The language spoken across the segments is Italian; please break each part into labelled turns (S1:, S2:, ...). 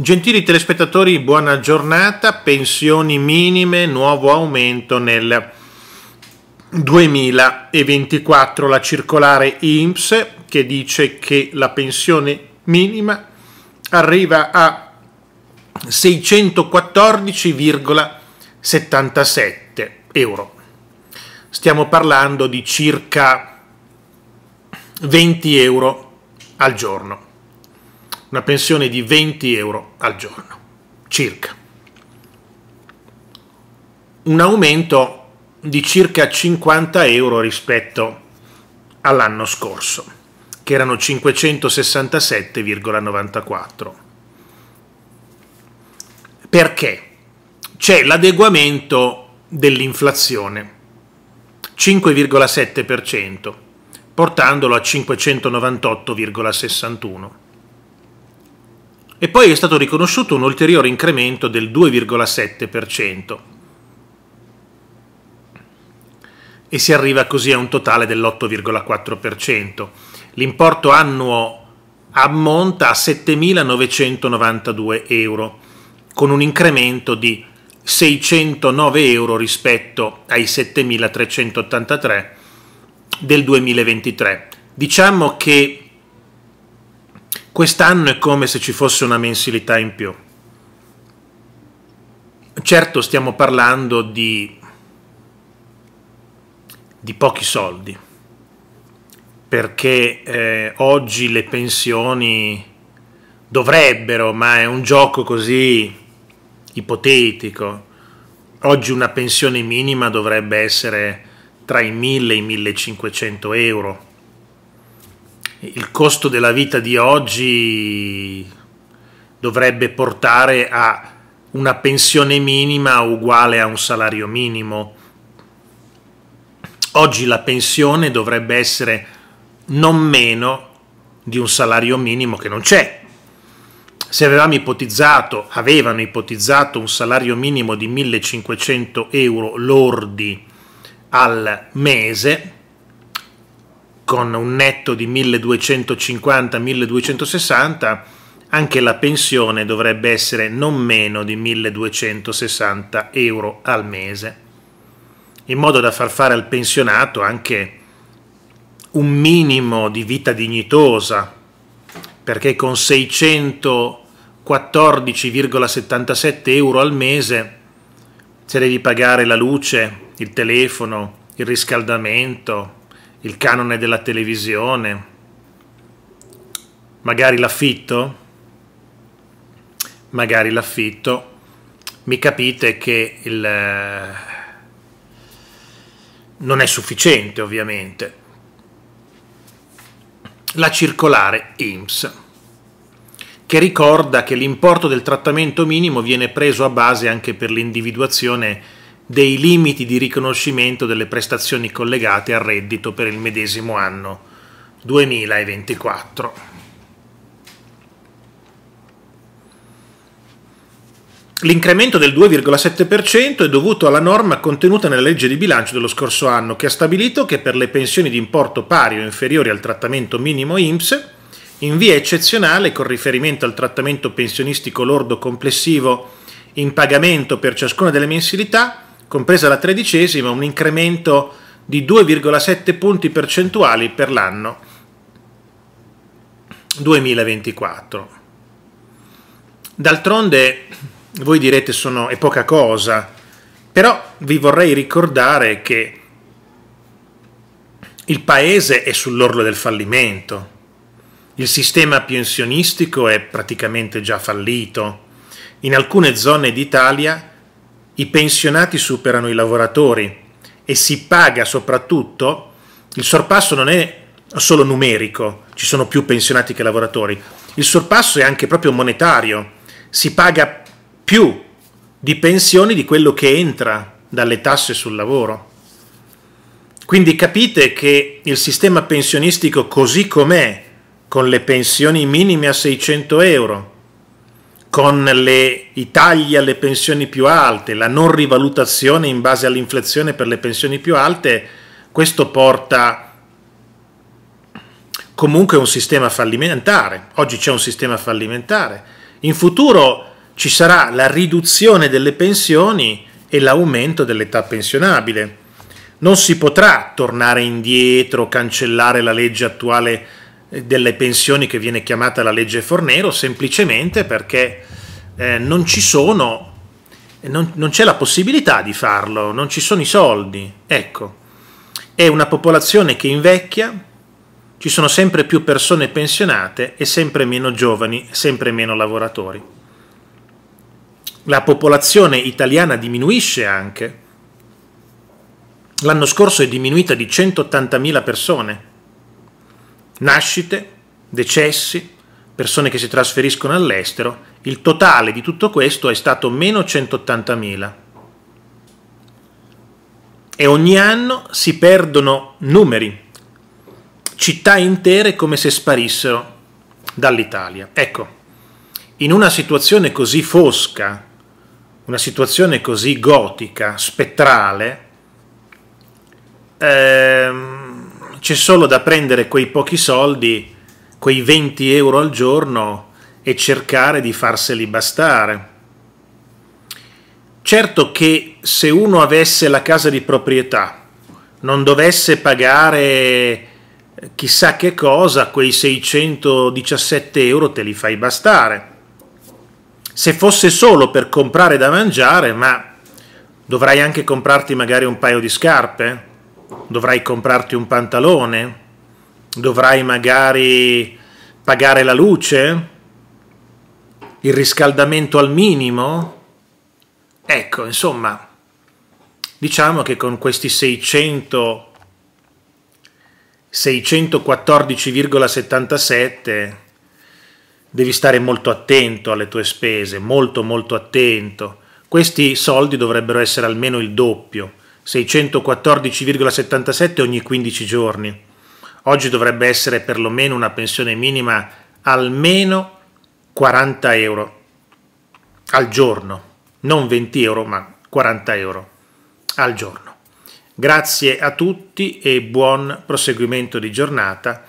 S1: Gentili telespettatori, buona giornata. Pensioni minime, nuovo aumento nel 2024. La circolare INPS che dice che la pensione minima arriva a 614,77 euro. Stiamo parlando di circa 20 euro al giorno una pensione di 20 euro al giorno, circa. Un aumento di circa 50 euro rispetto all'anno scorso, che erano 567,94. Perché? C'è l'adeguamento dell'inflazione, 5,7%, portandolo a 598,61 e poi è stato riconosciuto un ulteriore incremento del 2,7% e si arriva così a un totale dell'8,4%. L'importo annuo ammonta a 7.992 euro, con un incremento di 609 euro rispetto ai 7.383 del 2023. Diciamo che Quest'anno è come se ci fosse una mensilità in più. Certo stiamo parlando di, di pochi soldi, perché eh, oggi le pensioni dovrebbero, ma è un gioco così ipotetico, oggi una pensione minima dovrebbe essere tra i 1000 e i 1500 euro il costo della vita di oggi dovrebbe portare a una pensione minima uguale a un salario minimo. Oggi la pensione dovrebbe essere non meno di un salario minimo che non c'è. Se avevamo ipotizzato, avevano ipotizzato un salario minimo di 1500 euro lordi al mese, con un netto di 1250-1260, anche la pensione dovrebbe essere non meno di 1260 euro al mese, in modo da far fare al pensionato anche un minimo di vita dignitosa, perché con 614,77 euro al mese se devi pagare la luce, il telefono, il riscaldamento, il canone della televisione, magari l'affitto, magari l'affitto, mi capite che il, eh, non è sufficiente ovviamente. La circolare IMSS, che ricorda che l'importo del trattamento minimo viene preso a base anche per l'individuazione dei limiti di riconoscimento delle prestazioni collegate al reddito per il medesimo anno 2024. L'incremento del 2,7% è dovuto alla norma contenuta nella legge di bilancio dello scorso anno che ha stabilito che per le pensioni di importo pari o inferiori al trattamento minimo INPS, in via eccezionale con riferimento al trattamento pensionistico lordo complessivo in pagamento per ciascuna delle mensilità, compresa la tredicesima, un incremento di 2,7 punti percentuali per l'anno 2024. D'altronde, voi direte sono, è poca cosa, però vi vorrei ricordare che il paese è sull'orlo del fallimento, il sistema pensionistico è praticamente già fallito, in alcune zone d'Italia i pensionati superano i lavoratori e si paga soprattutto, il sorpasso non è solo numerico, ci sono più pensionati che lavoratori, il sorpasso è anche proprio monetario, si paga più di pensioni di quello che entra dalle tasse sul lavoro. Quindi capite che il sistema pensionistico così com'è, con le pensioni minime a 600 euro, con le, i tagli alle pensioni più alte, la non rivalutazione in base all'inflazione per le pensioni più alte, questo porta comunque a un sistema fallimentare. Oggi c'è un sistema fallimentare. In futuro ci sarà la riduzione delle pensioni e l'aumento dell'età pensionabile. Non si potrà tornare indietro, cancellare la legge attuale delle pensioni che viene chiamata la legge Fornero semplicemente perché eh, non ci sono, non, non c'è la possibilità di farlo, non ci sono i soldi. Ecco, è una popolazione che invecchia, ci sono sempre più persone pensionate e sempre meno giovani, sempre meno lavoratori. La popolazione italiana diminuisce anche. L'anno scorso è diminuita di 180.000 persone nascite, decessi, persone che si trasferiscono all'estero, il totale di tutto questo è stato meno 180.000. E ogni anno si perdono numeri, città intere come se sparissero dall'Italia. Ecco, in una situazione così fosca, una situazione così gotica, spettrale, ehm, c'è solo da prendere quei pochi soldi, quei 20 euro al giorno e cercare di farseli bastare. Certo che se uno avesse la casa di proprietà, non dovesse pagare eh, chissà che cosa, quei 617 euro te li fai bastare. Se fosse solo per comprare da mangiare, ma dovrai anche comprarti magari un paio di scarpe, dovrai comprarti un pantalone, dovrai magari pagare la luce, il riscaldamento al minimo. Ecco, insomma, diciamo che con questi 600 614,77 devi stare molto attento alle tue spese, molto molto attento. Questi soldi dovrebbero essere almeno il doppio 614,77 ogni 15 giorni. Oggi dovrebbe essere perlomeno una pensione minima almeno 40 euro al giorno, non 20 euro ma 40 euro al giorno. Grazie a tutti e buon proseguimento di giornata.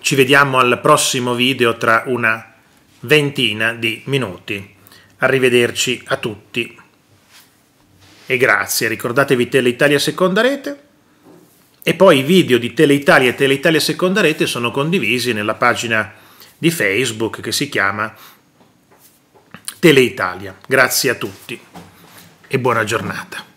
S1: Ci vediamo al prossimo video tra una ventina di minuti. Arrivederci a tutti e grazie. Ricordatevi Teleitalia Seconda Rete. E poi i video di Teleitalia e Teleitalia Seconda Rete sono condivisi nella pagina di Facebook che si chiama Teleitalia. Grazie a tutti e buona giornata.